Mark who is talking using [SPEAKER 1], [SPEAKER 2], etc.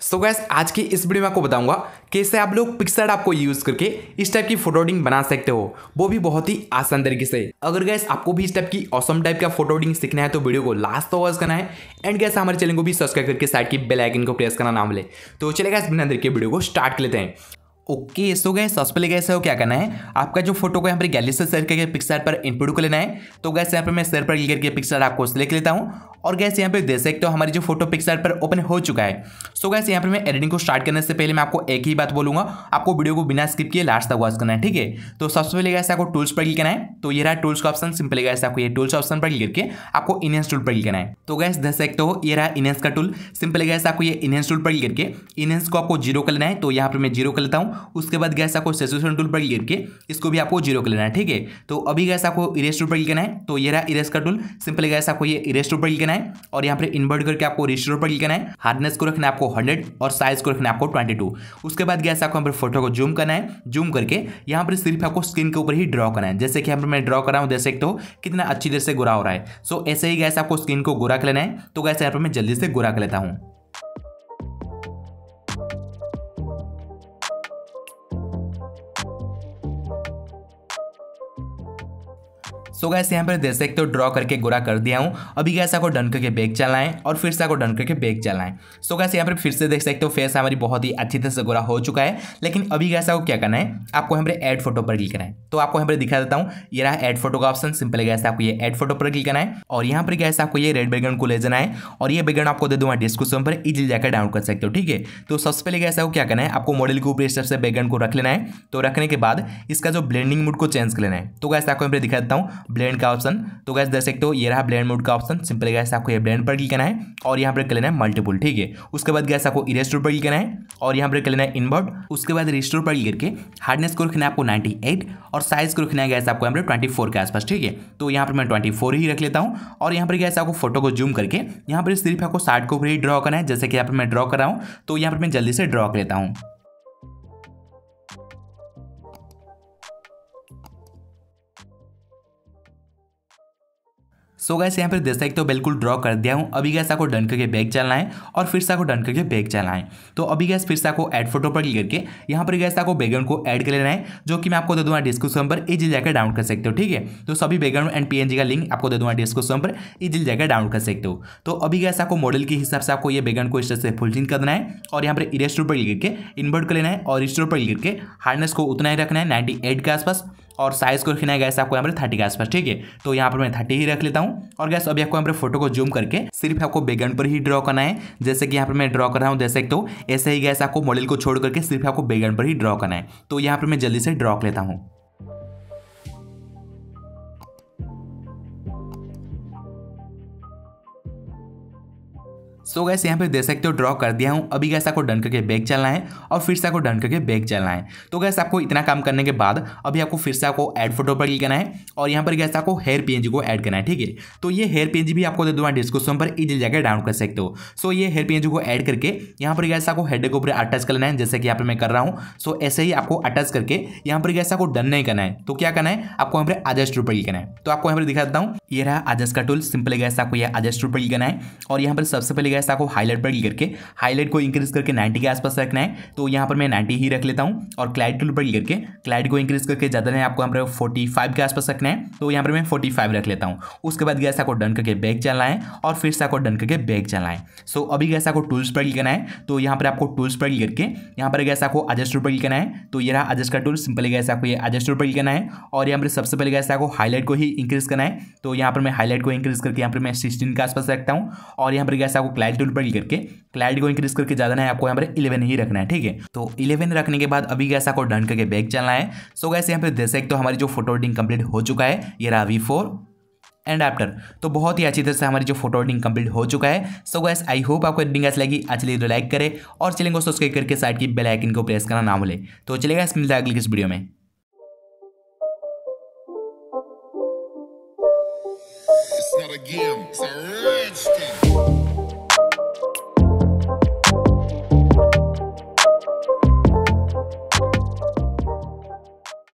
[SPEAKER 1] सो so gas आज की इस वीडियो में आपको बताऊंगा कैसे आप लोग पिक्सर आपको यूज करके इस टाइप की फोटो फोटोडिंग बना सकते हो वो भी बहुत ही आसान तरीके से अगर गैस आपको भी इस टाइप की औसम टाइप का फोटो फोटोडिंग सीखना है तो वीडियो को लास्ट तो वॉज करना है एंड गैस हमारे चैनल को भी सब्सक्राइब करके साइड की बेल आइकन को प्रेस करना ना ले तो चले गए बिना देखिए वीडियो को स्टार्ट कर लेते हैं ओके okay, सो गए सबसे पहले गए हो क्या करना है आपका जो फोटो को यहाँ पर गैलरी से शेयर करके पिक्सर पर इनपुट को लेना है तो गैस यहाँ पर मैं सर पर क्लिक करके पिक्सर आपको सेलेक्ट लेता हूँ और गैस यहाँ पे देख सकते हो हमारी जो फोटो पिक्सर पर ओपन हो चुका है सो गैस यहाँ पर मैं एडिटिंग को स्टार्ट करने से पहले मैं आपको एक ही बात बोलूँगा आपको वीडियो को बिना स्किप किए लास्ट तक वॉच करना है ठीक है तो सबसे पहले गैस आपको टूल्स पर क्लिक करना है तो ये रहा टूल्स का ऑप्शन सिंपल गैस आपको ये टूल्स ऑप्शन पर क्लिक करके आपको इनहेंस टूल पर क्लिक करना है तो गैस देख सकते हो ये रहा इनहेंस का टूल सिंपल गैस आपको ये इनहेंस टूल पर क्लिक करके इनहेंस को आपको जीरो कर लेना है तो यहाँ पर मैं जीरो कर लेता हूँ उसके बाद गैस आपको सेचुएशन टूल पर क्लिक करके इसको भी आपको जीरो कर लेना है ठीक है तो अभी गैस आपको इरेज टूल पर क्लिक करना है तो ये रहा इरेज का टूल सिंपल गैस आपको ये इरेज टूल पर क्लिक करना है और यहाँ पर इन्वर्ट करके आपको रेस्टोर पर क्लिक करना है हार्डनेस को रखना है आपको हंड्रेड और साइज को रखना है आपको ट्वेंटी उसके बाद गैस आपको यहाँ पर फोटो को जूम करना है जूम करके यहाँ पर सिर्फ आपको स्क्रीन के ऊपर ही ड्रॉ करना है जैसे कि यहाँ पर मैं ड्रॉ कर रहा हूँ देख सकते हो कितना अच्छी तरह से गुरा हो रहा है सो ऐसे ही गैस आपको स्क्रीन को गुरा कर लेना है तो गैस यहाँ पर मैं जल्दी से गुरा कर लेता हूँ सो गैस यहाँ पर देख सकते हो ड्रॉ करके गोरा कर दिया हूँ अभी गैस आपको डन करके बैग चलाएं और फिर से आपको डन करके बैग चलाएं सो गैस यहाँ पर फिर से देख सकते हो फेस हमारी बहुत ही अच्छी तरह से गोरा हो चुका है लेकिन अभी गैस आपको क्या करना है आपको यहाँ पर एड फोटो पर क्लिक करना है तो आपको यहाँ पर दिखा देता हूँ ये रहा एड फोटो का ऑप्शन सिंपल गैस आपको ये एड फोटो पर क्लिक करना है और यहाँ पर गैस आपको ये रेड बैगन को ले जाना है और ये बैगन आपको दे दूँगा डिस्क्रिप्शन पर इजिली जाकर डाउनलोड कर सकते हो ठीक है तो सबसे पहले गैस आपको क्या करना है आपको मॉडल के ऊपर इस से बैकग्राउंड को रख लेना है तो रखने के बाद इसका जो ब्लेंडिंग मूड को चेंज कर लेना है तो गैस आपको यहाँ पर दिखा देता हूँ ब्लेंड का ऑप्शन तो गैस देख सकते हो ये रहा ब्लेंड मोड का ऑप्शन सिंपल गैस आपको ये ब्लेंड पर क्लिक करना है और यहाँ पर कर लेना है मल्टीपुल ठीक है उसके बाद गैस आपको इरेस्टोर पर क्लिक करना है और यहाँ पर कर लेना है इनवर्ट उसके बाद रिस्टोर पर क्लिक करके हार्डनेस को रखना है आपको नाइन्टी और साइज को रखना है गैस आपको यहाँ पर ट्वेंटी के आसपास ठीक है तो यहाँ पर मैं ट्वेंटी ही रख लेता हूँ और यहाँ पर गैस आपको फोटो को जूम करके यहाँ पर सिर्फ आपको साइड को भी ही ड्रॉ करना है जैसे कि यहाँ पर मैं ड्रॉ कर रहा हूँ तो यहाँ पर मैं जल्दी से ड्रॉ कर लेता हूँ सो गैस यहाँ पर दस तो बिल्कुल ड्रॉ कर दिया हूँ अभी गैस आपको डन करके बैग चलना है और फिर से आपको डन करके बैग चलना है तो अभी गैस फिर से आपको एड फोटो पर क्लिक करके यहाँ पर गैस आपको बैकग्राउंड को ऐड कर लेना है जो कि मैं आपको दे दूँगा डिस्क्रिप्शन पर इजिल जाकर डाउनलोड कर सकते हो ठीक है तो सभी बैकग्राउंड एंड पी का लिंक आपको दे दूँगा डिस्क्रिप्शन पर इजिल जाकर डाउनलोड कर सकते हो तो अभी गैस आपको मॉडल के हिसाब से आपको ये बैकग्राउंड को इस तरह से फुल चेंज करना है और यहाँ पर इरेस्टोर पर क्लिक करके इन्वर्ट कर लेना है और इस्टोर पर क्लिक करके हार्डनेस को उतना ही रखना है नाइन्टी एट के आसपास और साइज़ को रखना है गैस आपको यहाँ पर थर्टी के आसपास ठीक है तो यहाँ पर मैं थर्टी ही रख लेता हूँ और गैस अभी आपको यहाँ पर फोटो को जूम करके सिर्फ आपको बैकग्राउंड पर ही ड्रॉ करना है जैसे कि यहाँ पर मैं ड्रॉ कर रहा हूँ जैसे तो ऐसे ही गैस आपको मॉडल को छोड़ करके सिर्फ आपको बैकग्राउंड पर ही ड्रॉ करना है तो यहाँ पर मैं जल्दी से ड्रॉ लेता हूँ सो गैस यहाँ पे दे सकते हो ड्रॉ कर दिया हूँ अभी गैस आपको डन करके बैग चलना है और फिर से आपको डन करके बैग चलना है तो गैस आपको इतना काम करने के बाद अभी आपको फिर से आपको ऐड फोटो पर क्लिक करना है और यहाँ पर गैस आपको हेयर पी को ऐड करना है ठीक है तो ये हेयर पी भी आपको दे दूँगा डिस्क्रिप्शन पर इजी जाकर डाउन कर सकते हो सो ये हेयर पी को ऐड करके यहाँ पर गैस आपको हेड के ऊपर अटैच कर लेना है जैसे कि यहाँ पर मैं कर रहा हूँ सो ऐसे ही आपको अटैच करके यहाँ पर गैस आपको डन नहीं करना है तो क्या करना है आपको यहाँ पर एडजस्ट पर क्लिक करना है तो आपको यहाँ पर दिखा देता हूँ ये रहा आजस का टूल सिंपल गैस आपको यह आजस टूल पर लिखना है और यहाँ पर सबसे पहले गैस आपको हाईलाइट पर लिख करके हाईलाइट को इंक्रीज करके 90 के आसपास रखना है तो यहाँ पर मैं 90 ही रख लेता हूँ और क्लाइड टूल पर लिख करके क्लाइड को इंक्रीज करके ज़्यादा नहीं आपको यहाँ पर 45 के आसपास रखना है तो यहाँ पर मैं फाइव रख लेता हूँ उसके बाद गैस आपको डन करके बैग चलना है और फिर से आपको डन करके बैग चलना है सो अभी गैस आपको टूल्स पर लिखना है तो यहाँ पर आपको टूल्स पर लिख करके यहाँ पर गैस आपको आजस टूल पर लिखना है तो ये रहा आजस का टूल सिंपल गैस आपको ये आजस टूल पर लिखना है और यहाँ पर सबसे पहले गैस आपको हाईलाइट को ही इंक्रीज करना है तो यहाँ पर मैं हाईलाइट को इंक्रीज करके यहाँ पर मैं सिक्सटीन के आसपास रखता हूँ और यहाँ पर गैस आपको क्लैरिटी पर करके क्लैरिटी को इंक्रीज करके ज़्यादा नहीं आपको यहाँ पर इलेवन ही रखना है ठीक है तो इलेवन रखने के बाद अभी गैस आपको डन करके बैक चलना है सो गैस यहाँ पर देख सकते हो हमारी जो फोटो एडिंग कंप्लीट हो चुका है ये रहा वी एंड आफ्टर तो बहुत ही अच्छी तरह से हमारी जो फोटो एडिटिंग कंप्लीट हो चुका है सो गैस आई होप आपको एडिटिंग अच्छी लगी अच्छी लगी तो लाइक करें और चलेंगे सब्सक्राइब करके साइड की बेल आइकन को प्रेस करना ना भूलें तो चलेगा इस मिलता है अगली किस वीडियो में game. So oh, oh.